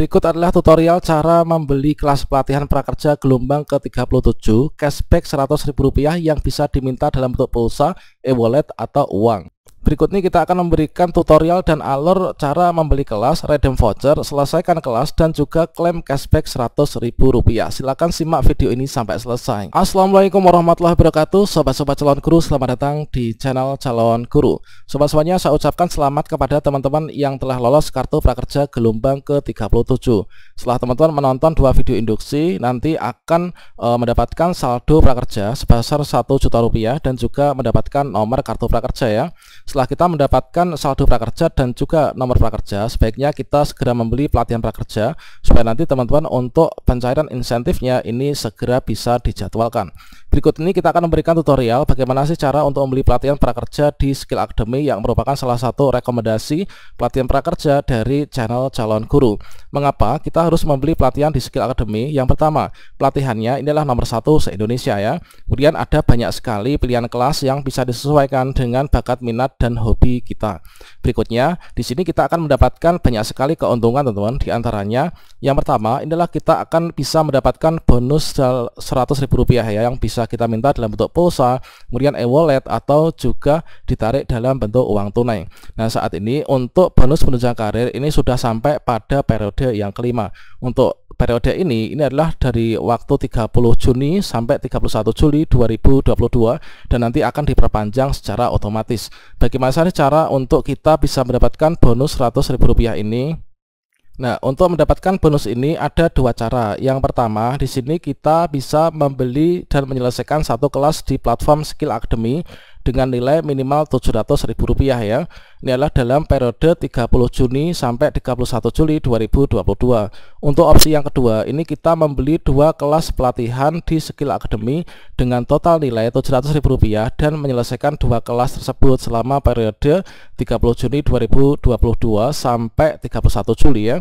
Berikut adalah tutorial cara membeli kelas pelatihan prakerja gelombang ke-37 cashback Rp100.000 yang bisa diminta dalam bentuk pulsa, e-wallet, atau uang. Berikutnya kita akan memberikan tutorial dan alur cara membeli kelas, redeem voucher, selesaikan kelas, dan juga klaim cashback Rp100.000. Silakan simak video ini sampai selesai. Assalamualaikum warahmatullahi wabarakatuh. Sobat-sobat calon guru, selamat datang di channel calon guru. Sobat-sobatnya saya ucapkan selamat kepada teman-teman yang telah lolos kartu prakerja gelombang ke-37. Setelah teman-teman menonton dua video induksi, nanti akan e, mendapatkan saldo prakerja sebesar satu juta rupiah dan juga mendapatkan nomor kartu prakerja ya. Setelah kita mendapatkan saldo prakerja dan juga nomor prakerja, sebaiknya kita segera membeli pelatihan prakerja supaya nanti teman-teman untuk pencairan insentifnya ini segera bisa dijadwalkan. Berikut ini kita akan memberikan tutorial bagaimana sih cara untuk membeli pelatihan prakerja di Skill Academy yang merupakan salah satu rekomendasi pelatihan prakerja dari channel Calon Guru. Mengapa kita harus membeli pelatihan di Skill Academy? Yang pertama, pelatihannya inilah nomor satu se-Indonesia ya. Kemudian ada banyak sekali pilihan kelas yang bisa disesuaikan dengan bakat, minat, dan hobi kita. Berikutnya, di sini kita akan mendapatkan banyak sekali keuntungan teman-teman. Di antaranya, yang pertama, inilah kita akan bisa mendapatkan bonus Rp100.000 ya yang bisa bisa kita minta dalam bentuk pulsa, kemudian e-wallet atau juga ditarik dalam bentuk uang tunai. Nah, saat ini untuk bonus penunjang karir ini sudah sampai pada periode yang kelima. Untuk periode ini ini adalah dari waktu 30 Juni sampai 31 Juli 2022 dan nanti akan diperpanjang secara otomatis. Bagaimana cara untuk kita bisa mendapatkan bonus 100.000 rupiah ini? Nah, untuk mendapatkan bonus ini ada dua cara. Yang pertama, di sini kita bisa membeli dan menyelesaikan satu kelas di platform Skill Academy dengan nilai minimal Rp700.000 ya. Ini adalah dalam periode 30 Juni sampai 31 Juli 2022. Untuk opsi yang kedua, ini kita membeli dua kelas pelatihan di Skill Academy dengan total nilai Rp700.000 dan menyelesaikan dua kelas tersebut selama periode 30 Juni 2022 sampai 31 Juli ya.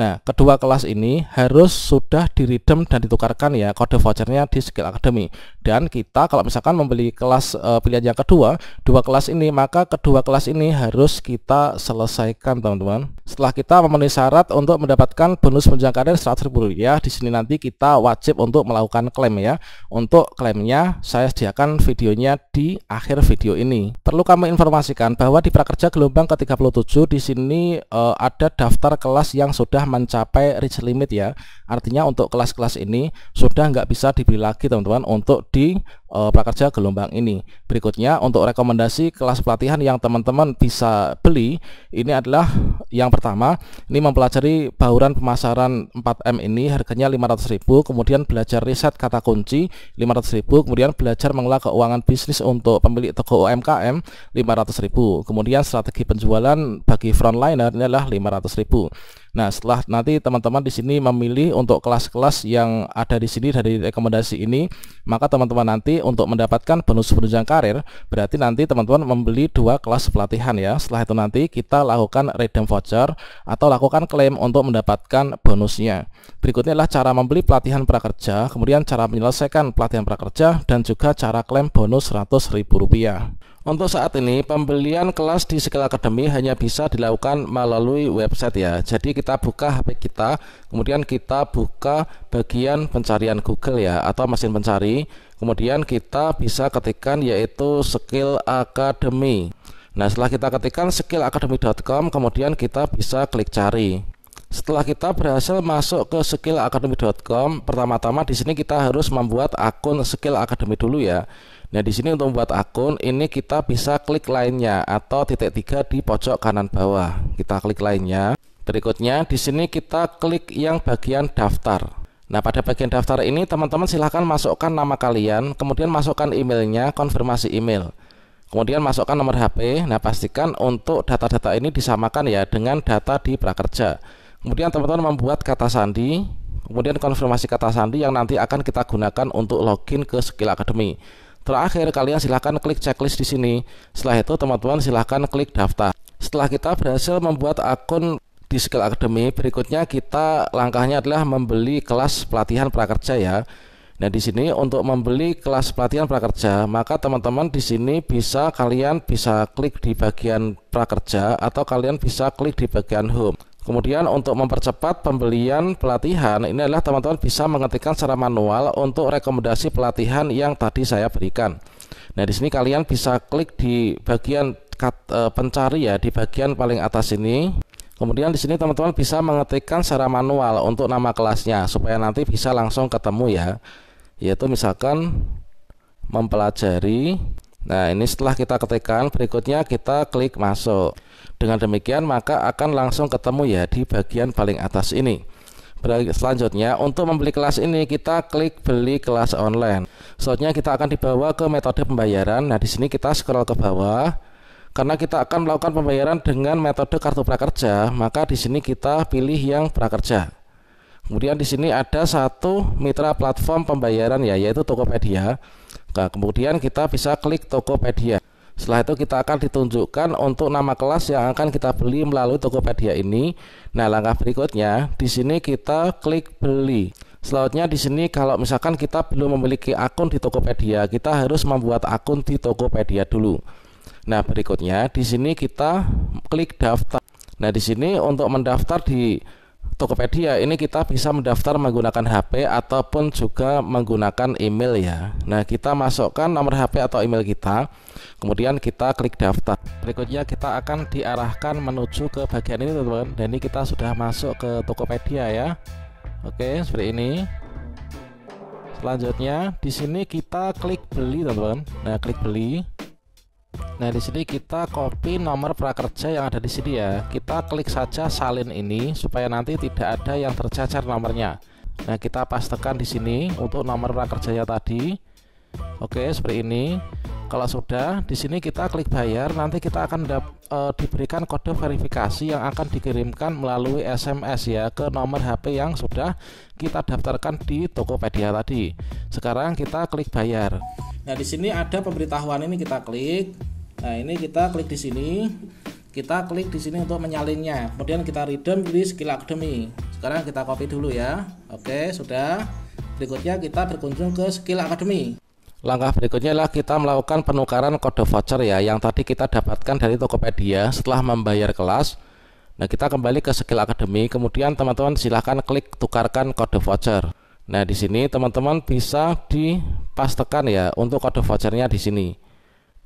Nah, kedua kelas ini harus sudah diridem dan ditukarkan ya kode vouchernya di Skill Academy. Dan kita kalau misalkan membeli kelas e, pilihan yang kedua, dua kelas ini, maka kedua kelas ini harus kita selesaikan, teman-teman. Setelah kita memenuhi syarat untuk mendapatkan bonus penunjang karir Rp100.000, ya, di sini nanti kita wajib untuk melakukan klaim ya. Untuk klaimnya, saya sediakan videonya di akhir video ini. Perlu kami informasikan bahwa di Prakerja Gelombang ke-37 di sini e, ada daftar kelas yang sudah mencapai reach limit ya artinya untuk kelas-kelas ini sudah nggak bisa dibeli lagi teman-teman untuk di uh, prakerja gelombang ini berikutnya untuk rekomendasi kelas pelatihan yang teman-teman bisa beli ini adalah yang pertama ini mempelajari bauran pemasaran 4M ini harganya 500.000 kemudian belajar riset kata kunci 500.000 kemudian belajar mengelola keuangan bisnis untuk pemilik toko UMKM 500.000 kemudian strategi penjualan bagi frontliner ini adalah 500.000 nah setelah setelah nanti teman-teman di sini memilih untuk kelas-kelas yang ada di sini dari rekomendasi ini, maka teman-teman nanti untuk mendapatkan bonus penunjang karir, berarti nanti teman-teman membeli dua kelas pelatihan ya. Setelah itu nanti kita lakukan redeem voucher atau lakukan klaim untuk mendapatkan bonusnya. Berikutnya adalah cara membeli pelatihan prakerja, kemudian cara menyelesaikan pelatihan prakerja, dan juga cara klaim bonus Rp100.000. Untuk saat ini pembelian kelas di Skill Academy hanya bisa dilakukan melalui website ya. Jadi kita buka HP kita, kemudian kita buka bagian pencarian Google ya atau mesin pencari. Kemudian kita bisa ketikkan yaitu skill academy. Nah, setelah kita ketikkan skillacademy.com kemudian kita bisa klik cari. Setelah kita berhasil masuk ke skillacademy.com, pertama-tama di sini kita harus membuat akun Skill Academy dulu ya. Nah, di sini untuk membuat akun ini kita bisa klik lainnya atau titik tiga di pojok kanan bawah. Kita klik lainnya. Berikutnya di sini kita klik yang bagian daftar. Nah, pada bagian daftar ini teman-teman silahkan masukkan nama kalian, kemudian masukkan emailnya, konfirmasi email. Kemudian masukkan nomor HP. Nah, pastikan untuk data-data ini disamakan ya dengan data di Prakerja. Kemudian teman-teman membuat kata sandi, kemudian konfirmasi kata sandi yang nanti akan kita gunakan untuk login ke Skill Academy. Terakhir kalian silahkan klik checklist di sini. Setelah itu teman-teman silahkan klik daftar. Setelah kita berhasil membuat akun di Skill Academy, berikutnya kita langkahnya adalah membeli kelas pelatihan prakerja ya. Nah, di sini untuk membeli kelas pelatihan prakerja, maka teman-teman di sini bisa kalian bisa klik di bagian prakerja atau kalian bisa klik di bagian home. Kemudian untuk mempercepat pembelian pelatihan ini adalah teman-teman bisa mengetikkan secara manual untuk rekomendasi pelatihan yang tadi saya berikan. Nah, di sini kalian bisa klik di bagian eh, pencari ya, di bagian paling atas ini. Kemudian di sini teman-teman bisa mengetikkan secara manual untuk nama kelasnya supaya nanti bisa langsung ketemu ya. Yaitu misalkan mempelajari. Nah, ini setelah kita ketikkan berikutnya kita klik masuk. Dengan demikian maka akan langsung ketemu ya di bagian paling atas ini. Selanjutnya untuk membeli kelas ini kita klik beli kelas online. Selanjutnya kita akan dibawa ke metode pembayaran. Nah di sini kita scroll ke bawah karena kita akan melakukan pembayaran dengan metode kartu prakerja maka di sini kita pilih yang prakerja. Kemudian di sini ada satu mitra platform pembayaran ya yaitu Tokopedia. Nah, kemudian kita bisa klik Tokopedia. Setelah itu kita akan ditunjukkan untuk nama kelas yang akan kita beli melalui Tokopedia ini. Nah, langkah berikutnya di sini kita klik beli. Selanjutnya di sini kalau misalkan kita belum memiliki akun di Tokopedia, kita harus membuat akun di Tokopedia dulu. Nah, berikutnya di sini kita klik daftar. Nah, di sini untuk mendaftar di Tokopedia ini kita bisa mendaftar menggunakan HP ataupun juga menggunakan email ya. Nah, kita masukkan nomor HP atau email kita, kemudian kita klik daftar. Berikutnya kita akan diarahkan menuju ke bagian ini teman-teman. Dan ini kita sudah masuk ke Tokopedia ya. Oke, seperti ini. Selanjutnya di sini kita klik beli teman-teman. Nah, klik beli. Nah, di sini kita copy nomor prakerja yang ada di sini ya. Kita klik saja salin ini supaya nanti tidak ada yang tercacar nomornya. Nah, kita pastekan di sini untuk nomor prakerjanya tadi. Oke, seperti ini. Kalau sudah, di sini kita klik bayar, nanti kita akan dap, e, diberikan kode verifikasi yang akan dikirimkan melalui SMS ya ke nomor HP yang sudah kita daftarkan di Tokopedia tadi. Sekarang kita klik bayar. Nah, di sini ada pemberitahuan ini kita klik. Nah, ini kita klik di sini. Kita klik di sini untuk menyalinnya. Kemudian kita redeem di Skill Academy. Sekarang kita copy dulu ya. Oke, sudah. Berikutnya kita berkunjung ke Skill Academy. Langkah berikutnya adalah kita melakukan penukaran kode voucher ya yang tadi kita dapatkan dari Tokopedia setelah membayar kelas. Nah, kita kembali ke Skill Academy, kemudian teman-teman silahkan klik tukarkan kode voucher. Nah, di sini teman-teman bisa dipastekan ya untuk kode vouchernya di sini.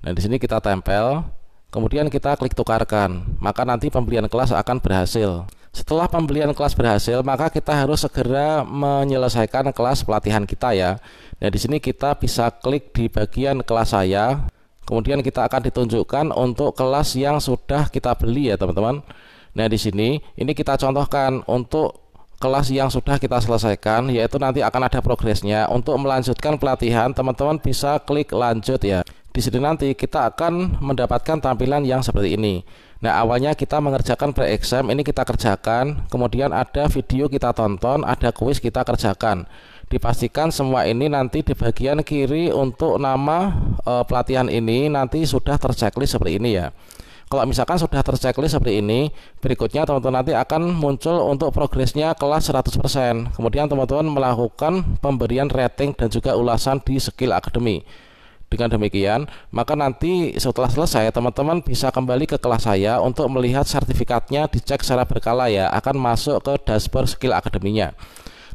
Nah, di sini kita tempel, kemudian kita klik tukarkan, maka nanti pembelian kelas akan berhasil. Setelah pembelian kelas berhasil, maka kita harus segera menyelesaikan kelas pelatihan kita ya. Nah, di sini kita bisa klik di bagian kelas saya. Kemudian kita akan ditunjukkan untuk kelas yang sudah kita beli ya, teman-teman. Nah, di sini ini kita contohkan untuk kelas yang sudah kita selesaikan yaitu nanti akan ada progresnya untuk melanjutkan pelatihan teman-teman bisa klik lanjut ya di sini nanti kita akan mendapatkan tampilan yang seperti ini nah awalnya kita mengerjakan pre-exam ini kita kerjakan kemudian ada video kita tonton ada kuis kita kerjakan dipastikan semua ini nanti di bagian kiri untuk nama e, pelatihan ini nanti sudah terceklis seperti ini ya kalau misalkan sudah terceklis seperti ini, berikutnya teman-teman nanti akan muncul untuk progresnya kelas 100%. Kemudian teman-teman melakukan pemberian rating dan juga ulasan di skill academy. Dengan demikian, maka nanti setelah selesai teman-teman bisa kembali ke kelas saya untuk melihat sertifikatnya dicek secara berkala ya, akan masuk ke dashboard skill akademinya.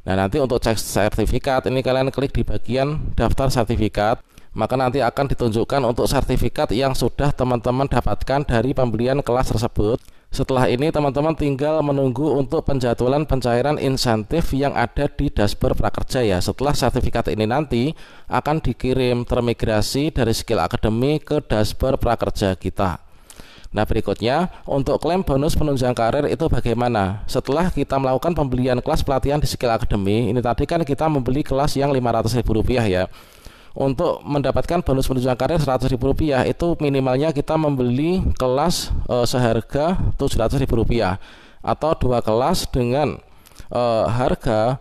Nah, nanti untuk cek sertifikat ini kalian klik di bagian daftar sertifikat maka nanti akan ditunjukkan untuk sertifikat yang sudah teman-teman dapatkan dari pembelian kelas tersebut. Setelah ini teman-teman tinggal menunggu untuk penjadwalan pencairan insentif yang ada di dashboard prakerja ya. Setelah sertifikat ini nanti akan dikirim termigrasi dari skill akademi ke dashboard prakerja kita. Nah berikutnya untuk klaim bonus penunjang karir itu bagaimana? Setelah kita melakukan pembelian kelas pelatihan di skill akademi, ini tadi kan kita membeli kelas yang ribu rupiah ya untuk mendapatkan bonus penunjang karya Rp100.000 itu minimalnya kita membeli kelas e, seharga Rp700.000 atau dua kelas dengan e, harga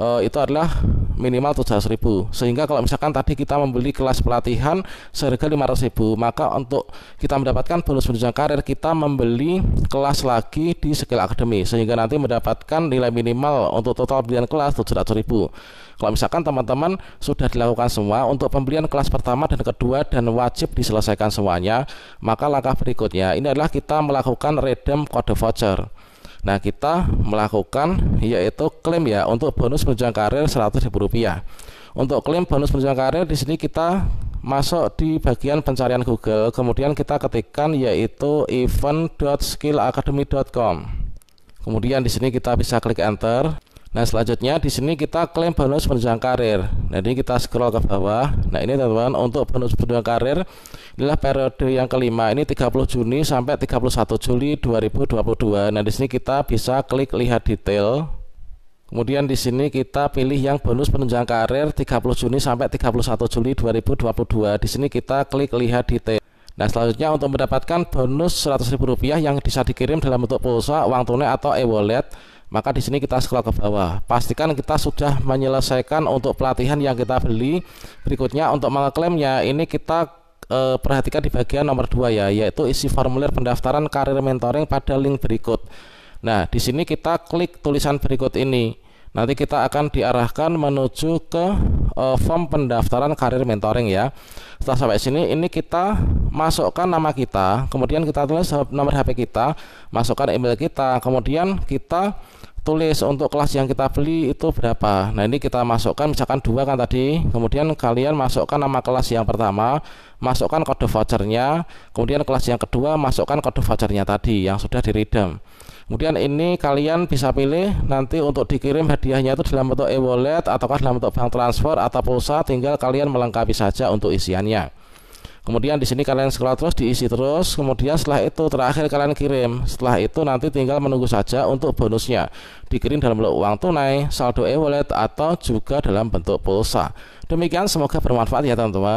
uh, itu adalah minimal 700.000. Sehingga kalau misalkan tadi kita membeli kelas pelatihan seharga 500.000, maka untuk kita mendapatkan bonus penunjang karir kita membeli kelas lagi di skill akademi. sehingga nanti mendapatkan nilai minimal untuk total pembelian kelas 700.000. Kalau misalkan teman-teman sudah dilakukan semua untuk pembelian kelas pertama dan kedua dan wajib diselesaikan semuanya, maka langkah berikutnya ini adalah kita melakukan redeem kode voucher. Nah, kita melakukan yaitu klaim ya untuk bonus penunjang karir Rp100.000. Untuk klaim bonus penunjang karir di sini kita masuk di bagian pencarian Google, kemudian kita ketikkan yaitu event.skillacademy.com. Kemudian di sini kita bisa klik enter. Nah, selanjutnya di sini kita klaim bonus penunjang karir. Nah, ini kita scroll ke bawah. Nah, ini teman-teman untuk bonus penunjang karir Inilah periode yang kelima, ini 30 Juni sampai 31 Juli 2022. Nah, di sini kita bisa klik lihat detail. Kemudian di sini kita pilih yang bonus penunjang karir 30 Juni sampai 31 Juli 2022. Di sini kita klik lihat detail. Nah, selanjutnya untuk mendapatkan bonus Rp100.000 yang bisa dikirim dalam bentuk pulsa, uang tunai atau e-wallet, maka di sini kita scroll ke bawah. Pastikan kita sudah menyelesaikan untuk pelatihan yang kita beli. Berikutnya untuk mengeklaimnya ini kita eh, perhatikan di bagian nomor 2 ya, yaitu isi formulir pendaftaran karir mentoring pada link berikut. Nah, di sini kita klik tulisan berikut ini. Nanti kita akan diarahkan menuju ke eh, form pendaftaran karir mentoring ya. Setelah sampai sini ini kita masukkan nama kita, kemudian kita tulis nomor HP kita, masukkan email kita, kemudian kita tulis untuk kelas yang kita beli itu berapa. Nah, ini kita masukkan misalkan dua kan tadi. Kemudian kalian masukkan nama kelas yang pertama, masukkan kode vouchernya, kemudian kelas yang kedua masukkan kode vouchernya tadi yang sudah di redeem. Kemudian ini kalian bisa pilih nanti untuk dikirim hadiahnya itu dalam bentuk e-wallet ataukah dalam bentuk bank transfer atau pulsa tinggal kalian melengkapi saja untuk isiannya kemudian di sini kalian scroll terus diisi terus kemudian setelah itu terakhir kalian kirim setelah itu nanti tinggal menunggu saja untuk bonusnya dikirim dalam bentuk uang tunai saldo e-wallet atau juga dalam bentuk pulsa demikian semoga bermanfaat ya teman-teman